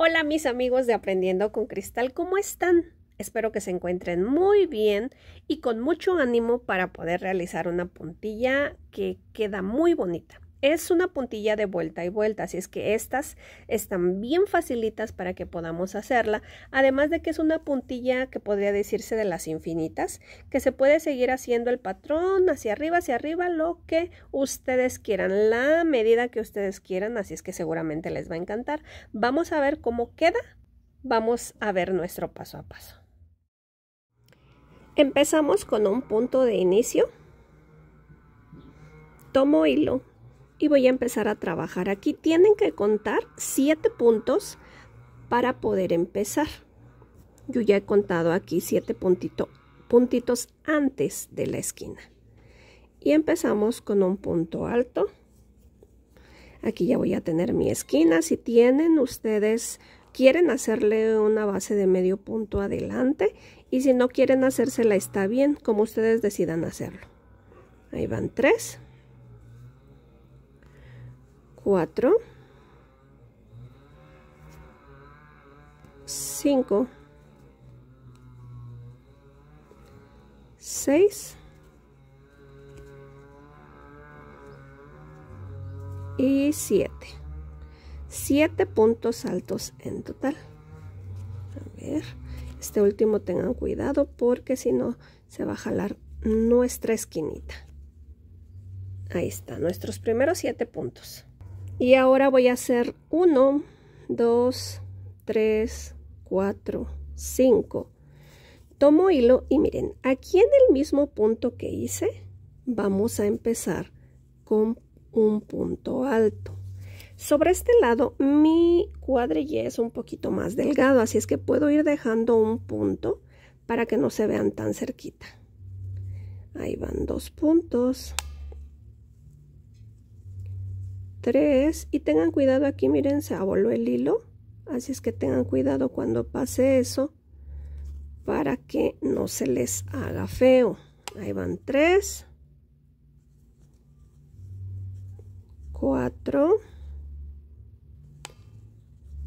Hola mis amigos de Aprendiendo con Cristal, ¿cómo están? Espero que se encuentren muy bien y con mucho ánimo para poder realizar una puntilla que queda muy bonita. Es una puntilla de vuelta y vuelta, así es que estas están bien facilitas para que podamos hacerla, además de que es una puntilla que podría decirse de las infinitas, que se puede seguir haciendo el patrón hacia arriba, hacia arriba, lo que ustedes quieran, la medida que ustedes quieran, así es que seguramente les va a encantar. Vamos a ver cómo queda, vamos a ver nuestro paso a paso. Empezamos con un punto de inicio, tomo hilo, y voy a empezar a trabajar. Aquí tienen que contar siete puntos para poder empezar. Yo ya he contado aquí siete puntitos antes de la esquina. Y empezamos con un punto alto. Aquí ya voy a tener mi esquina. Si tienen ustedes, quieren hacerle una base de medio punto adelante. Y si no quieren hacérsela, está bien, como ustedes decidan hacerlo. Ahí van tres 4, 5, 6 y 7. 7 puntos altos en total. A ver, este último tengan cuidado porque si no se va a jalar nuestra esquinita. Ahí está, nuestros primeros 7 puntos y ahora voy a hacer 1 2 3 4 5 tomo hilo y miren aquí en el mismo punto que hice vamos a empezar con un punto alto sobre este lado mi cuadrilla es un poquito más delgado así es que puedo ir dejando un punto para que no se vean tan cerquita ahí van dos puntos 3 y tengan cuidado aquí miren se aboló el hilo así es que tengan cuidado cuando pase eso para que no se les haga feo ahí van 3 4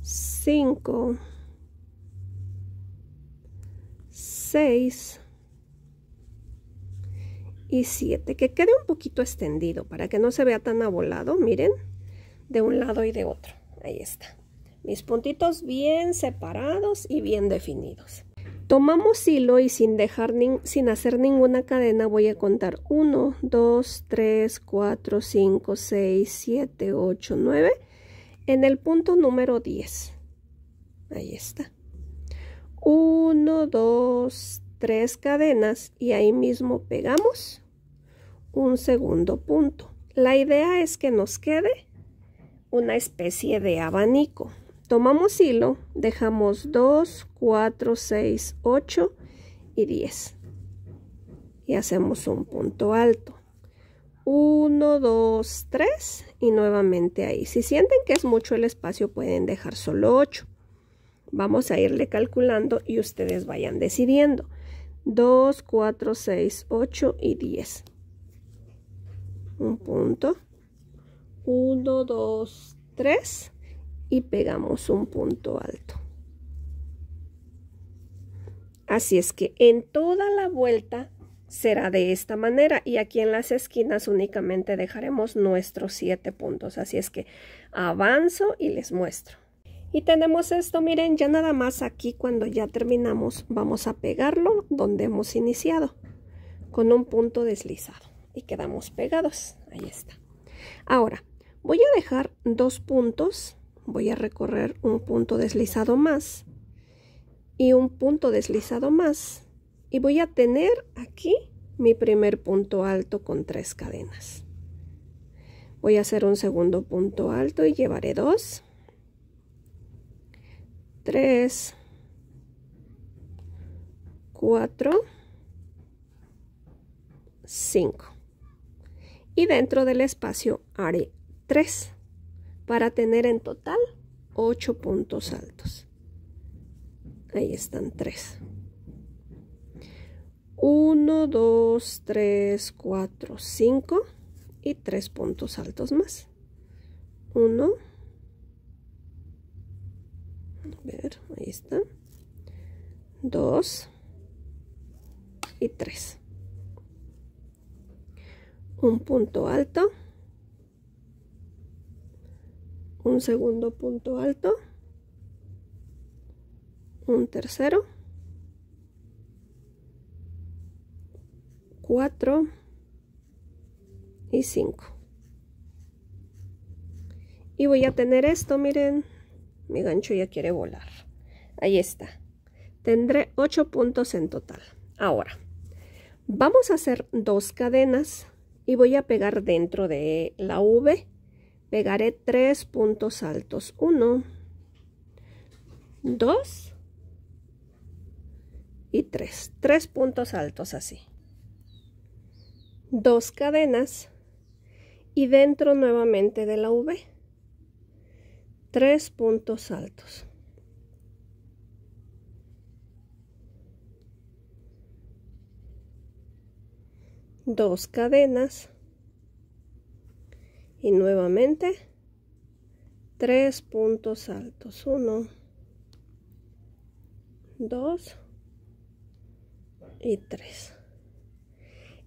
5 6 y 7 que quede un poquito extendido para que no se vea tan abolado miren de un lado y de otro. Ahí está. Mis puntitos bien separados y bien definidos. Tomamos hilo y sin, dejar sin hacer ninguna cadena voy a contar 1, 2, 3, 4, 5, 6, 7, 8, 9 en el punto número 10. Ahí está. 1, 2, 3 cadenas y ahí mismo pegamos un segundo punto. La idea es que nos quede una especie de abanico. Tomamos hilo, dejamos 2, 4, 6, 8 y 10. Y hacemos un punto alto. 1, 2, 3 y nuevamente ahí. Si sienten que es mucho el espacio pueden dejar solo 8. Vamos a irle calculando y ustedes vayan decidiendo. 2, 4, 6, 8 y 10. Un punto. 1, 2, 3 y pegamos un punto alto. Así es que en toda la vuelta será de esta manera y aquí en las esquinas únicamente dejaremos nuestros 7 puntos. Así es que avanzo y les muestro. Y tenemos esto, miren, ya nada más aquí cuando ya terminamos vamos a pegarlo donde hemos iniciado con un punto deslizado y quedamos pegados. Ahí está. Ahora, Voy a dejar dos puntos, voy a recorrer un punto deslizado más y un punto deslizado más y voy a tener aquí mi primer punto alto con tres cadenas. Voy a hacer un segundo punto alto y llevaré dos, tres, cuatro, cinco. Y dentro del espacio haré 3 para tener en total 8 puntos altos. Ahí están 3. 1, 2, 3, 4, 5 y 3 puntos altos más. 1, a ver, ahí está. 2 y 3. Un punto alto un segundo punto alto, un tercero, cuatro y cinco. Y voy a tener esto, miren, mi gancho ya quiere volar. Ahí está. Tendré ocho puntos en total. Ahora, vamos a hacer dos cadenas y voy a pegar dentro de la V pegaré tres puntos altos. Uno, dos y tres. Tres puntos altos así. Dos cadenas y dentro nuevamente de la V. Tres puntos altos. Dos cadenas y nuevamente tres puntos altos uno dos y tres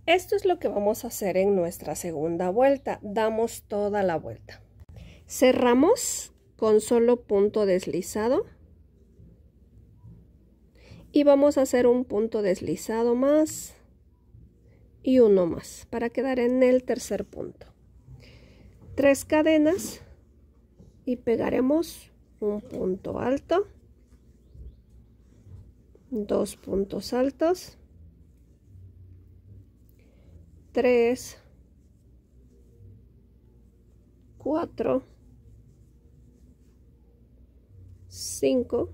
esto es lo que vamos a hacer en nuestra segunda vuelta damos toda la vuelta cerramos con solo punto deslizado y vamos a hacer un punto deslizado más y uno más para quedar en el tercer punto tres cadenas y pegaremos un punto alto dos puntos altos tres cuatro cinco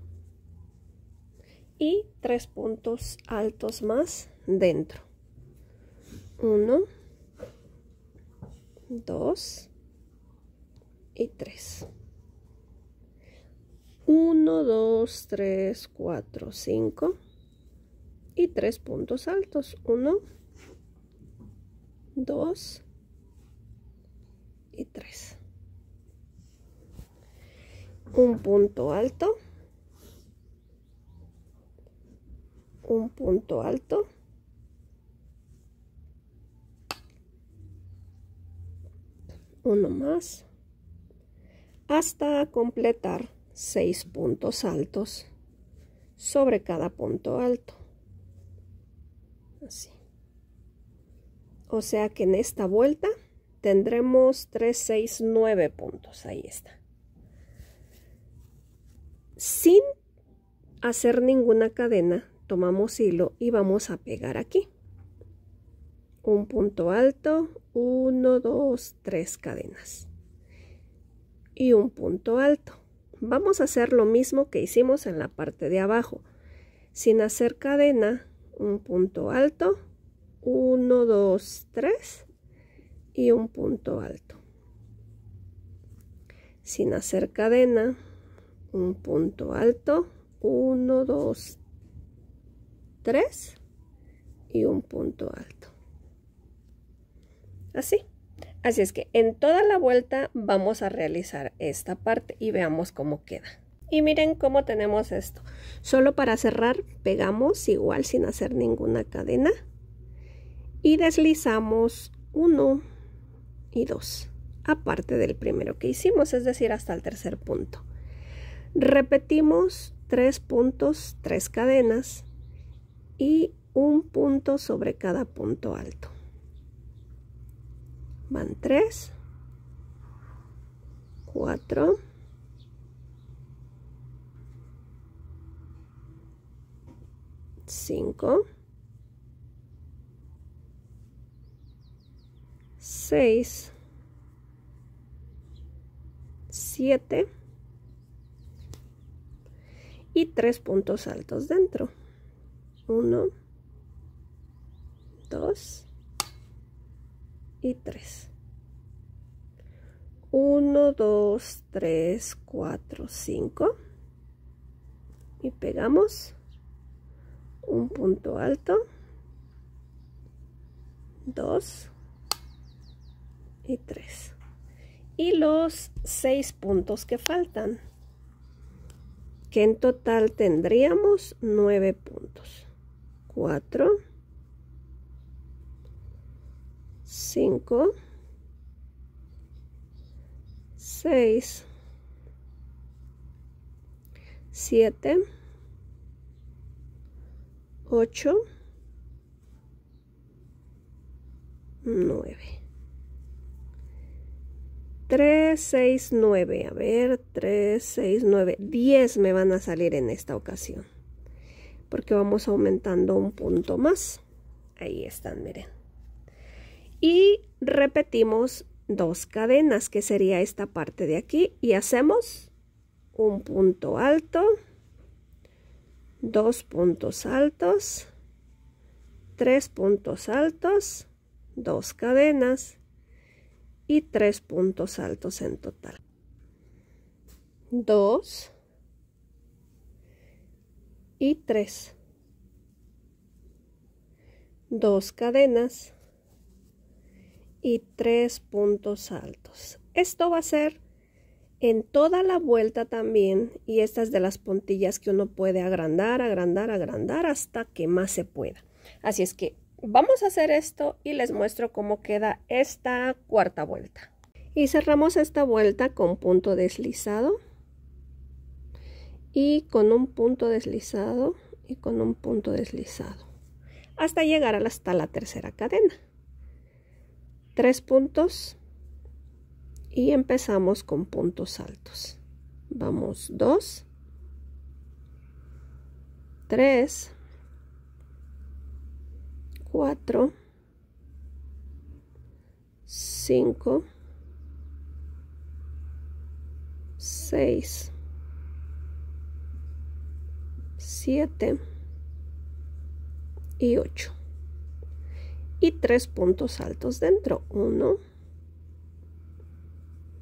y tres puntos altos más dentro uno dos y 3. 1, 2, 3, 4, 5 y tres puntos altos. 1, 2 y 3. Un punto alto. Un punto alto. Uno más hasta completar 6 puntos altos sobre cada punto alto. Así. O sea que en esta vuelta tendremos 3, 6, 9 puntos. Ahí está. Sin hacer ninguna cadena, tomamos hilo y vamos a pegar aquí. Un punto alto, 1, 2, 3 cadenas y un punto alto. Vamos a hacer lo mismo que hicimos en la parte de abajo. Sin hacer cadena, un punto alto, 1, 2, 3 y un punto alto. Sin hacer cadena, un punto alto, 1, 2, 3 y un punto alto. Así. Así es que en toda la vuelta vamos a realizar esta parte y veamos cómo queda. Y miren cómo tenemos esto. Solo para cerrar pegamos igual sin hacer ninguna cadena y deslizamos uno y dos aparte del primero que hicimos, es decir, hasta el tercer punto. Repetimos tres puntos, tres cadenas y un punto sobre cada punto alto van 3 4 5 6 7 y tres puntos altos dentro 1 2 y 3. 1, 2, 3, 4, 5. Y pegamos un punto alto, 2 y 3. Y los 6 puntos que faltan, que en total tendríamos 9 puntos. 4, 5. 5, 6, 7, 8, 9. 3, 6, 9. A ver, 3, 6, 9. 10 me van a salir en esta ocasión. Porque vamos aumentando un punto más. Ahí están, miren y repetimos dos cadenas, que sería esta parte de aquí, y hacemos un punto alto, dos puntos altos, tres puntos altos, dos cadenas y tres puntos altos en total. Dos y tres. Dos cadenas y tres puntos altos. Esto va a ser en toda la vuelta también y estas de las puntillas que uno puede agrandar, agrandar, agrandar hasta que más se pueda. Así es que vamos a hacer esto y les muestro cómo queda esta cuarta vuelta. Y cerramos esta vuelta con punto deslizado y con un punto deslizado y con un punto deslizado hasta llegar hasta la tercera cadena tres puntos y empezamos con puntos altos. Vamos 2, 3, 4, 5, 6, 7 y 8 y tres puntos altos dentro. 1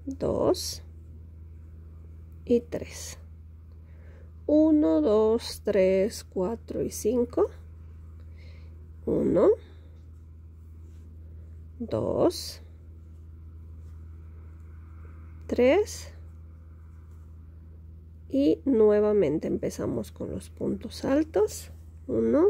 2 y 3. 1 2 3 4 y 5. 1 2 3 y nuevamente empezamos con los puntos altos. 1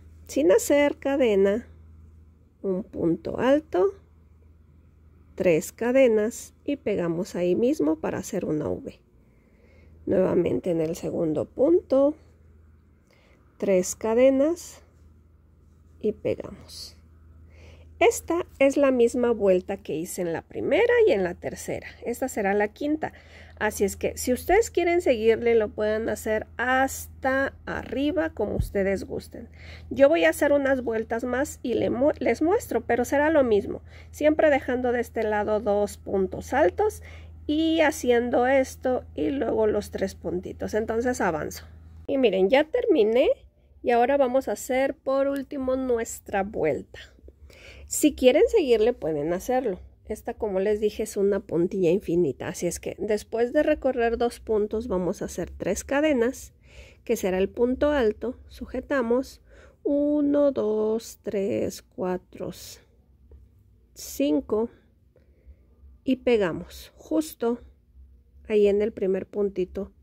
sin hacer cadena, un punto alto, tres cadenas y pegamos ahí mismo para hacer una V. Nuevamente en el segundo punto, tres cadenas y pegamos. Esta es la misma vuelta que hice en la primera y en la tercera. Esta será la quinta. Así es que si ustedes quieren seguirle, lo pueden hacer hasta arriba como ustedes gusten. Yo voy a hacer unas vueltas más y les muestro, pero será lo mismo. Siempre dejando de este lado dos puntos altos y haciendo esto y luego los tres puntitos. Entonces avanzo. Y miren, ya terminé y ahora vamos a hacer por último nuestra vuelta. Si quieren seguirle pueden hacerlo. Esta, como les dije, es una puntilla infinita, así es que después de recorrer dos puntos vamos a hacer tres cadenas, que será el punto alto, sujetamos 1, 2, 3, 4, 5 y pegamos justo ahí en el primer puntito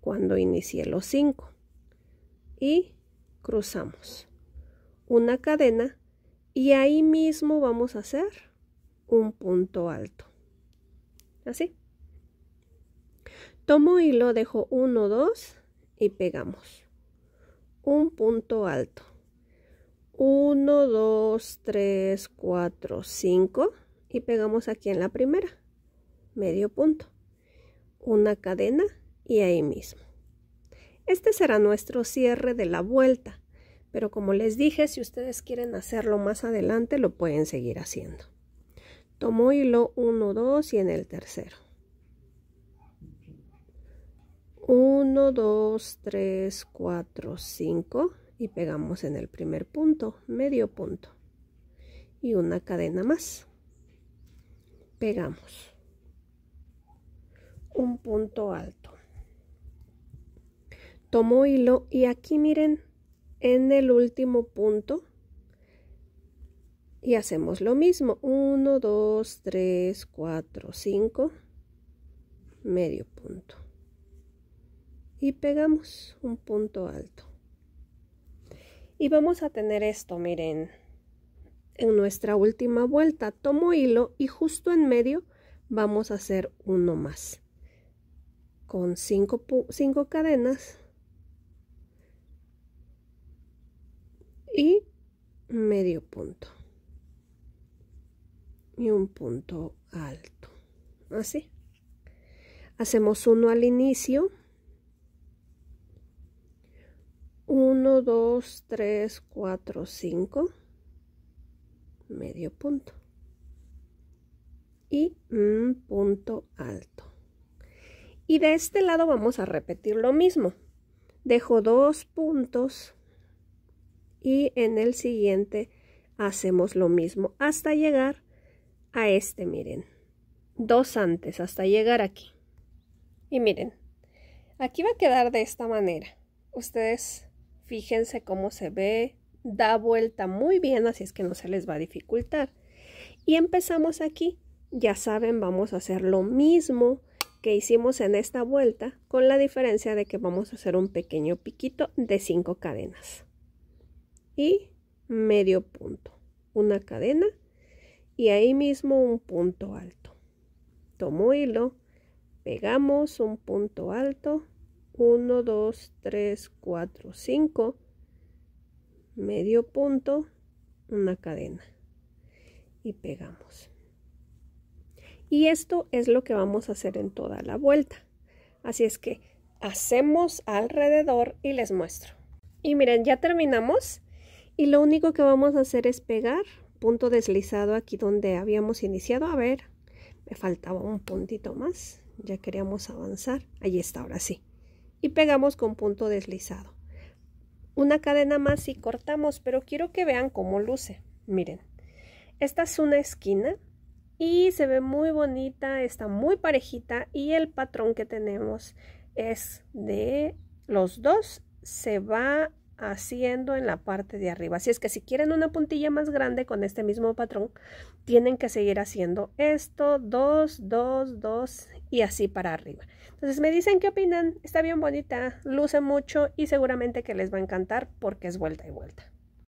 cuando inicié los 5 y cruzamos una cadena y ahí mismo vamos a hacer un punto alto. Así. Tomo hilo, dejo 1, 2 y pegamos. Un punto alto. 1, 2, 3, 4, 5 y pegamos aquí en la primera. Medio punto. Una cadena y ahí mismo. Este será nuestro cierre de la vuelta. Pero como les dije, si ustedes quieren hacerlo más adelante, lo pueden seguir haciendo tomó hilo 1, 2 y en el tercero. 1, 2, 3, 4, 5 y pegamos en el primer punto, medio punto y una cadena más. Pegamos un punto alto. tomó hilo y aquí miren en el último punto y hacemos lo mismo. 1, 2, 3, 4, 5. Medio punto. Y pegamos un punto alto. Y vamos a tener esto, miren. En nuestra última vuelta tomo hilo y justo en medio vamos a hacer uno más. Con 5 5 cadenas. Y medio punto y un punto alto. Así. Hacemos uno al inicio. uno dos tres cuatro cinco medio punto y un punto alto. Y de este lado vamos a repetir lo mismo. Dejo dos puntos y en el siguiente hacemos lo mismo hasta llegar a este, miren. Dos antes hasta llegar aquí. Y miren, aquí va a quedar de esta manera. Ustedes fíjense cómo se ve, da vuelta muy bien, así es que no se les va a dificultar. Y empezamos aquí. Ya saben, vamos a hacer lo mismo que hicimos en esta vuelta, con la diferencia de que vamos a hacer un pequeño piquito de cinco cadenas. Y medio punto. Una cadena y ahí mismo un punto alto. Tomo hilo, pegamos un punto alto, 1, 2, 3, 4, 5, medio punto, una cadena y pegamos. Y esto es lo que vamos a hacer en toda la vuelta. Así es que hacemos alrededor y les muestro. Y miren, ya terminamos. Y lo único que vamos a hacer es pegar punto deslizado aquí donde habíamos iniciado. A ver, me faltaba un puntito más. Ya queríamos avanzar. Ahí está, ahora sí. Y pegamos con punto deslizado. Una cadena más y cortamos, pero quiero que vean cómo luce. Miren, esta es una esquina y se ve muy bonita, está muy parejita y el patrón que tenemos es de los dos se va haciendo en la parte de arriba. Así es que si quieren una puntilla más grande con este mismo patrón, tienen que seguir haciendo esto, dos, dos, dos y así para arriba. Entonces me dicen qué opinan, está bien bonita, luce mucho y seguramente que les va a encantar porque es vuelta y vuelta.